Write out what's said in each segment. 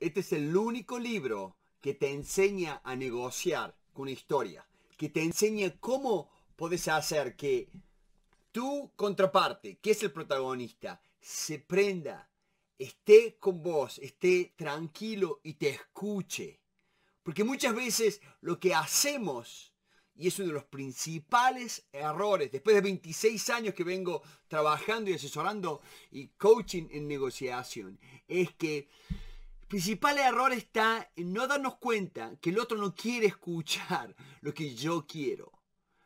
Este es el único libro que te enseña a negociar con historia, que te enseña cómo puedes hacer que tu contraparte, que es el protagonista, se prenda, esté con vos, esté tranquilo y te escuche. Porque muchas veces lo que hacemos, y es uno de los principales errores, después de 26 años que vengo trabajando y asesorando y coaching en negociación, es que principal error está en no darnos cuenta que el otro no quiere escuchar lo que yo quiero.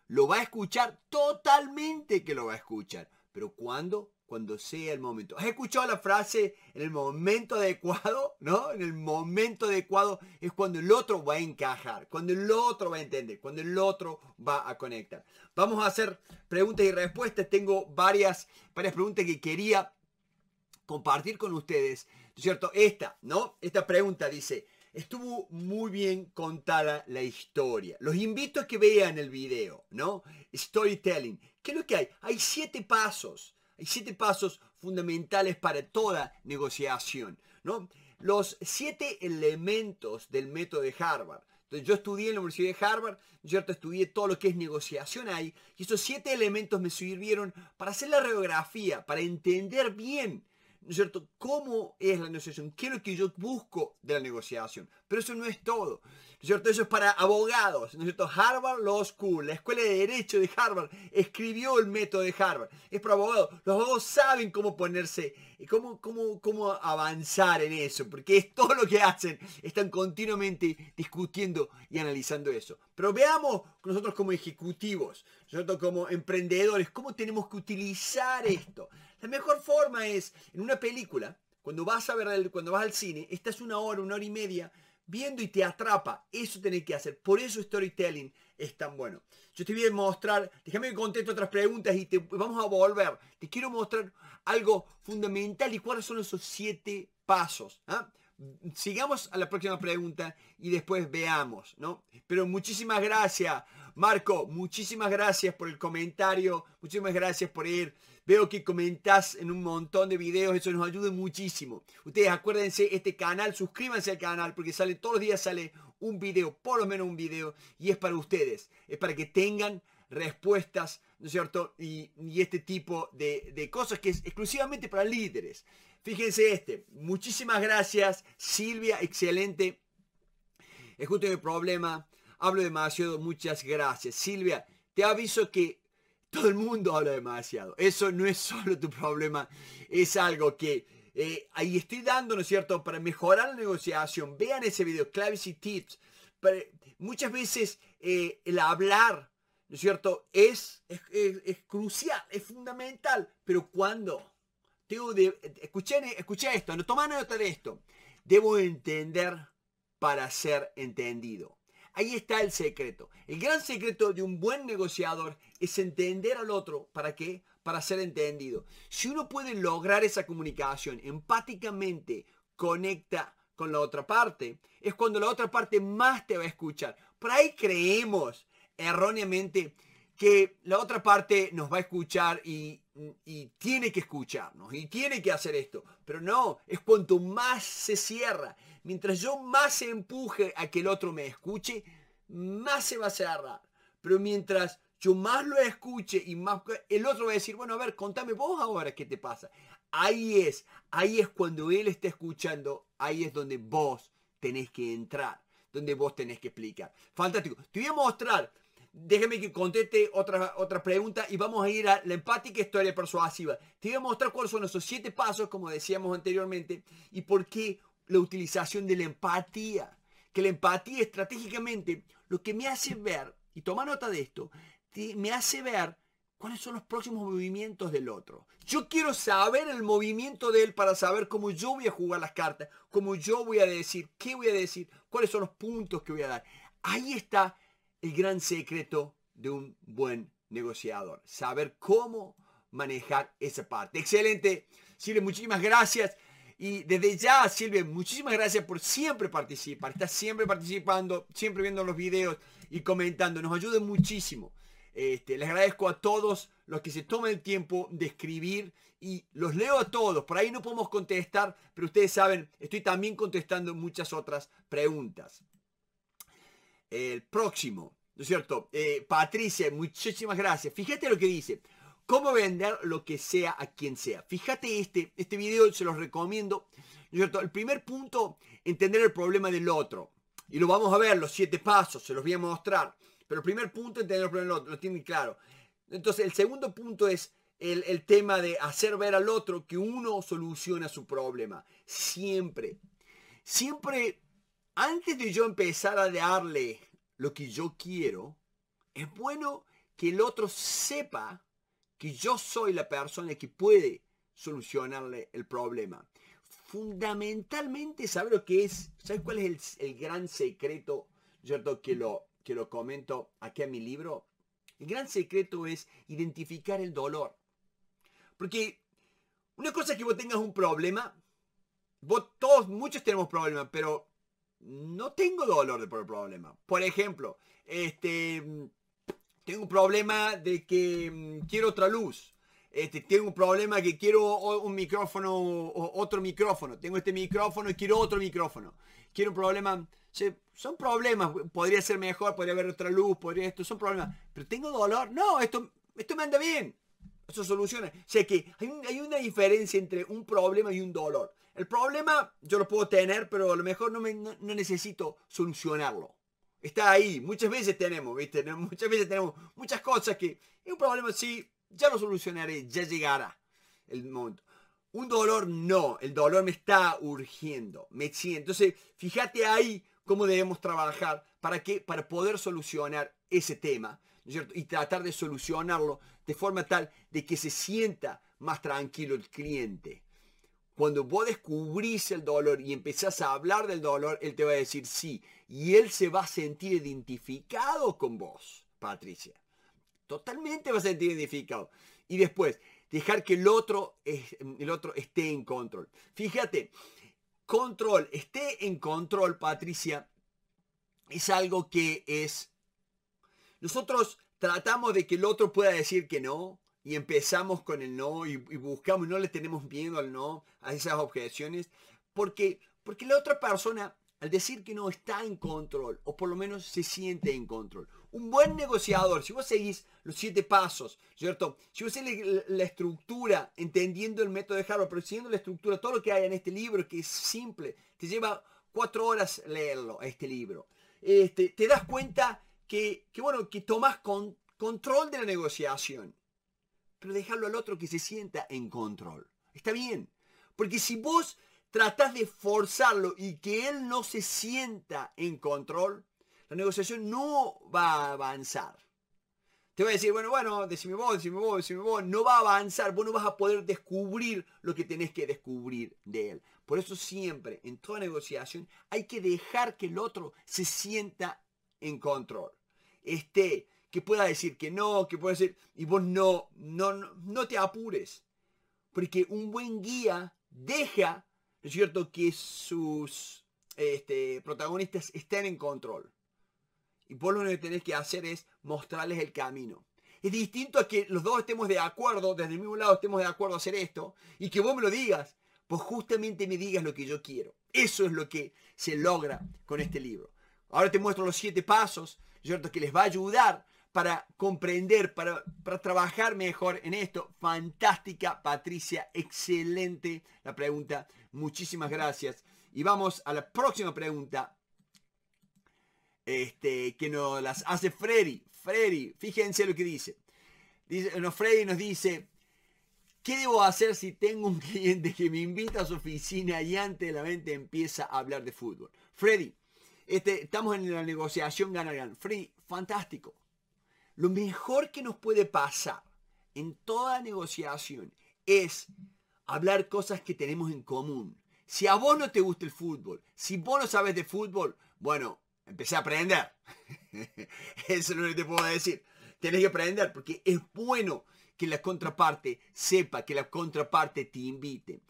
Lo va a escuchar totalmente que lo va a escuchar. Pero ¿cuándo? Cuando sea el momento. ¿Has escuchado la frase en el momento adecuado? ¿No? En el momento adecuado es cuando el otro va a encajar, cuando el otro va a entender, cuando el otro va a conectar. Vamos a hacer preguntas y respuestas. Tengo varias, varias preguntas que quería compartir con ustedes cierto? Esta, ¿no? Esta pregunta dice, estuvo muy bien contada la historia. Los invito a que vean el video, ¿no? Storytelling. ¿Qué es lo que hay? Hay siete pasos. Hay siete pasos fundamentales para toda negociación, ¿no? Los siete elementos del método de Harvard. Entonces, yo estudié en la Universidad de Harvard, cierto estudié todo lo que es negociación ahí, y esos siete elementos me sirvieron para hacer la radiografía, para entender bien cierto? ¿Cómo es la negociación? ¿Qué es lo que yo busco de la negociación? Pero eso no es todo, cierto? Eso es para abogados, cierto? Harvard Law School, la Escuela de Derecho de Harvard, escribió el método de Harvard. Es para abogados. Los abogados saben cómo ponerse, cómo, cómo, cómo avanzar en eso, porque es todo lo que hacen. Están continuamente discutiendo y analizando eso. Pero veamos nosotros como ejecutivos, como emprendedores, ¿cómo tenemos que utilizar esto? La mejor forma es, en una película, cuando vas a ver, cuando vas al cine, estás una hora, una hora y media viendo y te atrapa. Eso tenés que hacer. Por eso storytelling es tan bueno. Yo te voy a mostrar, déjame que conteste otras preguntas y te vamos a volver. Te quiero mostrar algo fundamental y cuáles son esos siete pasos. ¿ah? Sigamos a la próxima pregunta y después veamos, ¿no? Pero muchísimas gracias. Marco, muchísimas gracias por el comentario, muchísimas gracias por ir. Veo que comentas en un montón de videos, eso nos ayuda muchísimo. Ustedes acuérdense, este canal, suscríbanse al canal porque sale todos los días sale un video, por lo menos un video, y es para ustedes, es para que tengan respuestas, ¿no es cierto? Y, este tipo de, cosas que es exclusivamente para líderes. Fíjense este, muchísimas gracias, Silvia, excelente. Es justo el problema hablo demasiado, muchas gracias. Silvia, te aviso que todo el mundo habla demasiado. Eso no es solo tu problema, es algo que eh, ahí estoy dando, ¿no es cierto?, para mejorar la negociación. Vean ese video, claves y tips. muchas veces eh, el hablar, ¿no es cierto?, es, es, crucial, es fundamental, pero cuando Tengo de, escuché, escuché esto, no toma nota de esto. Debo entender para ser entendido. Ahí está el secreto. El gran secreto de un buen negociador es entender al otro. ¿Para qué? Para ser entendido. Si uno puede lograr esa comunicación empáticamente, conecta con la otra parte, es cuando la otra parte más te va a escuchar. Por ahí creemos erróneamente que la otra parte nos va a escuchar y, tiene que escucharnos y tiene que hacer esto. Pero no, es cuanto más se cierra. Mientras yo más empuje a que el otro me escuche, más se va a cerrar. Pero mientras yo más lo escuche y más el otro va a decir, bueno, a ver, contame vos ahora qué te pasa. Ahí es, ahí es cuando él está escuchando, ahí es donde vos tenés que entrar, donde vos tenés que explicar. Fantástico. Te voy a mostrar déjeme que conteste otra, otra pregunta y vamos a ir a la empática historia persuasiva. Te voy a mostrar cuáles son esos siete pasos, como decíamos anteriormente, y por qué la utilización de la empatía. Que la empatía estratégicamente lo que me hace ver, y toma nota de esto, me hace ver cuáles son los próximos movimientos del otro. Yo quiero saber el movimiento de él para saber cómo yo voy a jugar las cartas, cómo yo voy a decir, qué voy a decir, cuáles son los puntos que voy a dar. Ahí está el gran secreto de un buen negociador. Saber cómo manejar esa parte. Excelente. Silvia, muchísimas gracias. Y desde ya, Silvia, muchísimas gracias por siempre participar. Estás siempre participando, siempre viendo los videos y comentando. Nos ayuda muchísimo. Este, les agradezco a todos los que se toman el tiempo de escribir y los leo a todos. Por ahí no podemos contestar, pero ustedes saben, estoy también contestando muchas otras preguntas el próximo, ¿no es cierto? Eh, Patricia, muchísimas gracias. Fíjate lo que dice. Cómo vender lo que sea a quien sea. Fíjate este, este video, se los recomiendo. cierto? El primer punto, entender el problema del otro. Y lo vamos a ver, los siete pasos, se los voy a mostrar. Pero el primer punto, entender el problema del otro, lo tienen claro. Entonces, el segundo punto es el, el tema de hacer ver al otro que uno soluciona su problema. Siempre. Siempre antes de yo empezar a darle lo que yo quiero, es bueno que el otro sepa que yo soy la persona que puede solucionarle el problema. Fundamentalmente, ¿sabe lo que es? ¿Sabe cuál es el, gran secreto, cierto, que lo, que lo comento aquí en mi libro? El gran secreto es identificar el dolor. Porque una cosa es que vos tengas un problema, vos todos, muchos tenemos problemas, pero no tengo dolor de por problema. Por ejemplo, este, mm, tengo un problema de que mm, quiero otra luz. Este, tengo un problema que quiero un micrófono, otro micrófono. Tengo este micrófono y quiero otro micrófono. Quiero un problema. son problemas. Podría ser mejor, podría haber otra luz, podría esto. Son problemas. Pero tengo dolor. No, esto, esto me anda bien. Eso soluciona. O sea que hay, una diferencia entre un problema y un dolor. El problema yo lo puedo tener, pero a lo mejor no, necesito solucionarlo. Está ahí, muchas veces tenemos, Muchas veces tenemos muchas cosas que es un problema, sí, ya lo solucionaré, ya llegará el momento. Un dolor no, el dolor me está urgiendo, me siento. Entonces, fíjate ahí cómo debemos trabajar para que para poder solucionar ese tema, ¿no es cierto? Y tratar de solucionarlo de forma tal de que se sienta más tranquilo el cliente. Cuando vos descubrís el dolor y empezás a hablar del dolor, él te va a decir sí. Y él se va a sentir identificado con vos, Patricia. Totalmente va a sentir identificado. Y después, dejar que el otro, el otro esté en control. Fíjate, control, esté en control, Patricia, es algo que es... Nosotros tratamos de que el otro pueda decir que no y empezamos con el no y, y buscamos, no le tenemos miedo al no, a esas objeciones, porque, porque la otra persona al decir que no está en control, o por lo menos se siente en control. Un buen negociador, si vos seguís los siete pasos, ¿cierto? Si vos seguís la, estructura, entendiendo el método de Harvard, pero siguiendo la estructura, todo lo que hay en este libro, que es simple, te lleva cuatro horas leerlo, este libro, este, te das cuenta que, bueno, que tomas control de la negociación, pero dejarlo al otro que se sienta en control. Está bien, porque si vos tratás de forzarlo y que él no se sienta en control, la negociación no va a avanzar. Te voy a decir, bueno, bueno, decime vos, decime vos, decime vos, no va a avanzar, vos no vas a poder descubrir lo que tenés que descubrir de él. Por eso siempre, en toda negociación, hay que dejar que el otro se sienta en control. este que pueda decir que no, que pueda decir, y vos no, no, no, te apures. Porque un buen guía deja, es cierto?, que sus este, protagonistas estén en control. Y vos lo único que tenés que hacer es mostrarles el camino. Es distinto a que los dos estemos de acuerdo, desde el mismo lado estemos de acuerdo a hacer esto, y que vos me lo digas, pues justamente me digas lo que yo quiero. Eso es lo que se logra con este libro. Ahora te muestro los siete pasos, Que les va a ayudar para comprender, para, trabajar mejor en esto. Fantástica, Patricia, excelente la pregunta. Muchísimas gracias. Y vamos a la próxima pregunta este, que nos las hace Freddy. Freddy, fíjense lo que dice. Freddy nos dice, ¿qué debo hacer si tengo un cliente que me invita a su oficina y antes de la mente empieza a hablar de fútbol? Freddy, este, estamos en la negociación gana ganar Free, fantástico. Lo mejor que nos puede pasar en toda negociación es hablar cosas que tenemos en común. Si a vos no te gusta el fútbol, si vos no sabes de fútbol, bueno, empecé a aprender. Eso que te puedo decir. Tenés que aprender porque es bueno que la contraparte sepa, que la contraparte te invite.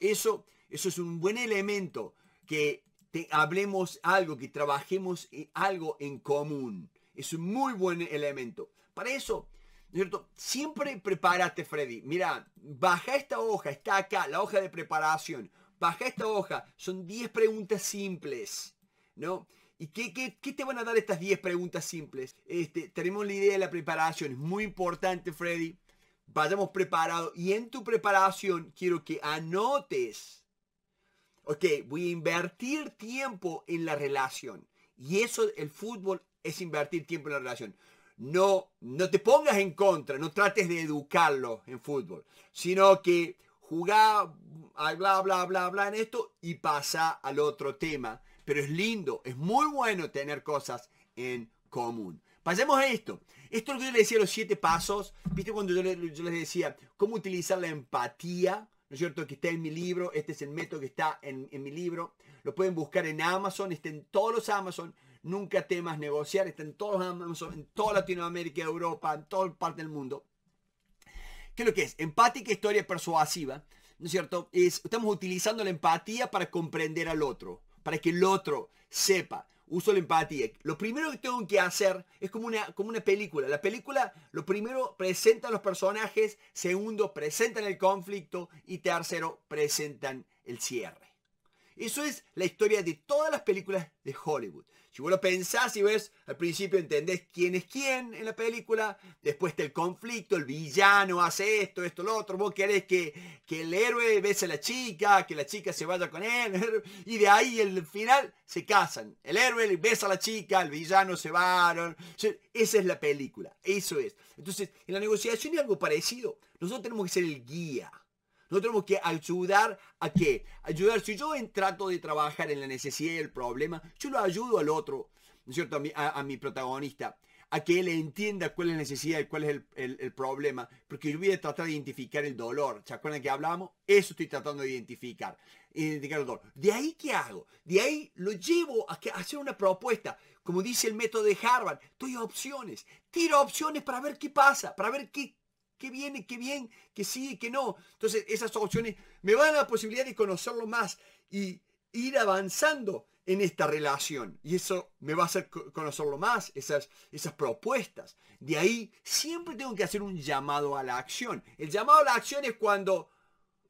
Eso, eso es un buen elemento que te, hablemos algo, que trabajemos eh, algo en común. Es un muy buen elemento. Para eso, ¿cierto? Siempre prepárate, Freddy. Mira, baja esta hoja, está acá, la hoja de preparación. Baja esta hoja, son 10 preguntas simples, ¿no? ¿Y qué, te van a dar estas 10 preguntas simples? Este, tenemos la idea de la preparación, es muy importante, Freddy. Vayamos preparados y en tu preparación quiero que anotes Ok, voy a invertir tiempo en la relación. Y eso, el fútbol es invertir tiempo en la relación. No, no te pongas en contra, no trates de educarlo en fútbol, sino que jugá, bla, bla, bla, bla en esto y pasa al otro tema. Pero es lindo, es muy bueno tener cosas en común. Pasemos a esto. Esto es lo que yo les decía, los siete pasos. ¿Viste cuando yo les decía cómo utilizar la empatía ¿no es cierto? Que está en mi libro, este es el método que está en, mi libro. Lo pueden buscar en Amazon, está en todos los Amazon. Nunca temas negociar, está en todos los Amazon, en toda Latinoamérica, Europa, en toda parte del mundo. ¿Qué es lo que es? Empática historia persuasiva, ¿no es cierto? estamos utilizando la empatía para comprender al otro, para que el otro sepa uso la empatía. Lo primero que tengo que hacer es como una, como una película. La película, lo primero, presentan los personajes, segundo, presentan el conflicto y tercero, presentan el cierre. Eso es la historia de todas las películas de Hollywood. Si vos lo pensás y ves, al principio entendés quién es quién en la película, después el conflicto, el villano hace esto, esto, lo otro, vos querés que, que el héroe bese a la chica, que la chica se vaya con él, y de ahí el final se casan. El héroe besa a la chica, el villano se va. Esa es la película, eso es. Entonces, en la negociación hay algo parecido. Nosotros tenemos que ser el guía nosotros tenemos que ayudar a qué? Ayudar. Si yo trato de trabajar en la necesidad y el problema, yo lo ayudo al otro, ¿no es cierto? A mi, protagonista a que él entienda cuál es la necesidad y cuál es el, problema, porque yo voy a tratar de identificar el dolor. ¿Se acuerdan que hablamos? Eso estoy tratando de identificar, identificar el dolor. De ahí, ¿qué hago? De ahí lo llevo a, que, hacer una propuesta. Como dice el método de Harvard, doy opciones, tiro opciones para ver qué pasa, para ver qué, qué viene, qué bien, que sí, que no. Entonces esas opciones me van a la posibilidad de conocerlo más y ir avanzando en esta relación. Y eso me va a hacer conocerlo más, esas, esas propuestas. De ahí siempre tengo que hacer un llamado a la acción. El llamado a la acción es cuando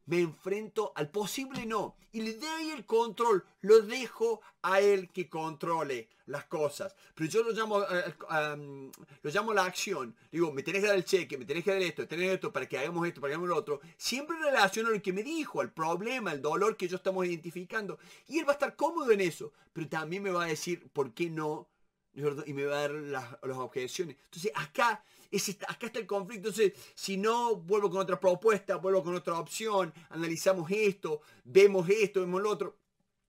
me enfrento al posible no y le doy el control, lo dejo a él que controle las cosas. Pero yo lo llamo, eh, eh, lo llamo la acción. Digo, me tenés que dar el cheque, me tenés que dar esto, tenés esto para que hagamos esto, para que hagamos lo otro. Siempre relaciono lo que me dijo, al problema, el dolor que yo estamos identificando. Y él va a estar cómodo en eso, pero también me va a decir por qué no y me va a dar las, las objeciones. Entonces acá acá está el conflicto. Entonces, si no, vuelvo con otra propuesta, vuelvo con otra opción, analizamos esto, vemos esto, vemos lo otro.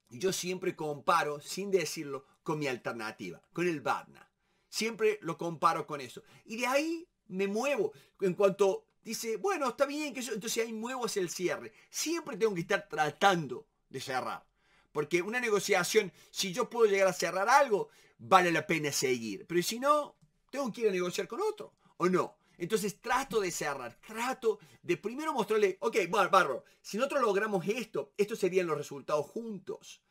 Yo siempre comparo, sin decirlo, con mi alternativa, con el VARNA, Siempre lo comparo con eso. Y de ahí me muevo. En cuanto dice, bueno, está bien, que entonces ahí muevo hacia el cierre. Siempre tengo que estar tratando de cerrar. Porque una negociación, si yo puedo llegar a cerrar algo, vale la pena seguir. Pero si no, tengo que ir a negociar con otro o no. Entonces trato de cerrar, trato de primero mostrarle, ok, barro, si nosotros logramos esto, estos serían los resultados juntos.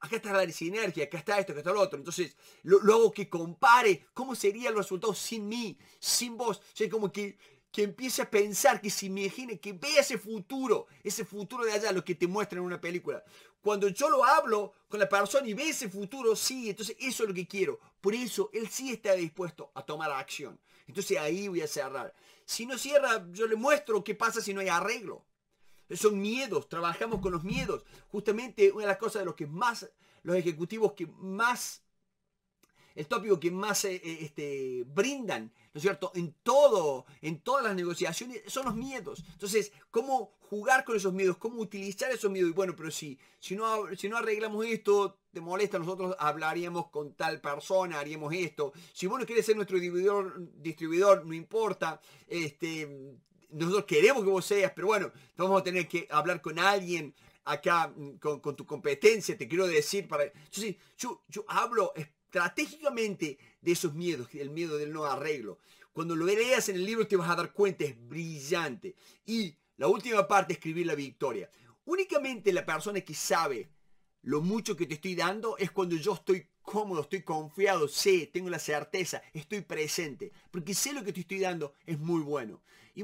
Acá está la sinergia, acá está esto, acá está lo otro. Entonces, luego que compare cómo serían los resultados sin mí, sin vos. O sea, como que, que empiece a pensar, que se imagine, que vea ese futuro, ese futuro de allá, lo que te muestran en una película. Cuando yo lo hablo con la persona y ve ese futuro, sí, entonces eso es lo que quiero. Por eso él sí está dispuesto a tomar acción. Entonces ahí voy a cerrar. Si no cierra, yo le muestro qué pasa si no hay arreglo. Son miedos, trabajamos con los miedos. Justamente una de las cosas de los que más, los ejecutivos que más el tópico que más eh, eh, este, brindan, ¿no es cierto?, en todo, en todas las negociaciones, son los miedos. Entonces, ¿cómo jugar con esos miedos? ¿Cómo utilizar esos miedos? Y bueno, pero si, si, no, si no arreglamos esto, te molesta, nosotros hablaríamos con tal persona, haríamos esto. Si vos no ser nuestro distribuidor, distribuidor no importa, este... Nosotros queremos que vos seas, pero bueno, vamos a tener que hablar con alguien acá mm, con, tu competencia, te quiero decir, para... Yo, yo, yo hablo estratégicamente de esos miedos, del miedo del no arreglo. Cuando lo leas en el libro te vas a dar cuenta, es brillante. Y la última parte, escribir la victoria. Únicamente la persona que sabe lo mucho que te estoy dando es cuando yo estoy cómodo, estoy confiado, sé, tengo la certeza, estoy presente, porque sé lo que te estoy dando es muy bueno. Y,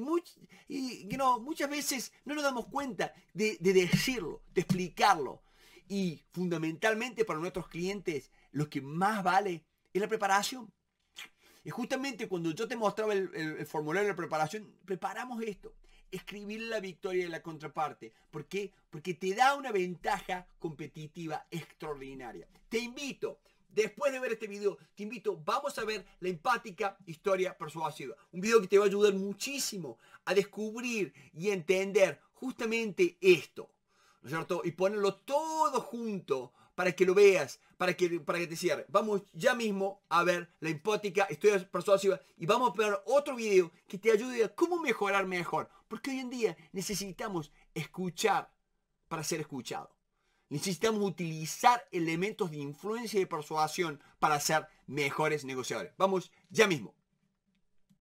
muchas veces no nos damos cuenta de decirlo, de explicarlo. Y fundamentalmente para nuestros clientes lo que más vale es la preparación. Y justamente cuando yo te mostraba el, formulario de la preparación, preparamos esto. Escribir la victoria de la contraparte. ¿Por qué? Porque te da una ventaja competitiva extraordinaria. Te invito, después de ver este video, te invito, vamos a ver la empática historia persuasiva. Un video que te va a ayudar muchísimo a descubrir y entender justamente esto. cierto? Y ponerlo todo junto para que lo veas, para que, para que te cierre. Vamos ya mismo a ver la hipótica, estudios persuasiva y vamos a ver otro video que te ayude a cómo mejorar mejor. Porque hoy en día necesitamos escuchar para ser escuchado. Necesitamos utilizar elementos de influencia y persuasión para ser mejores negociadores. Vamos ya mismo.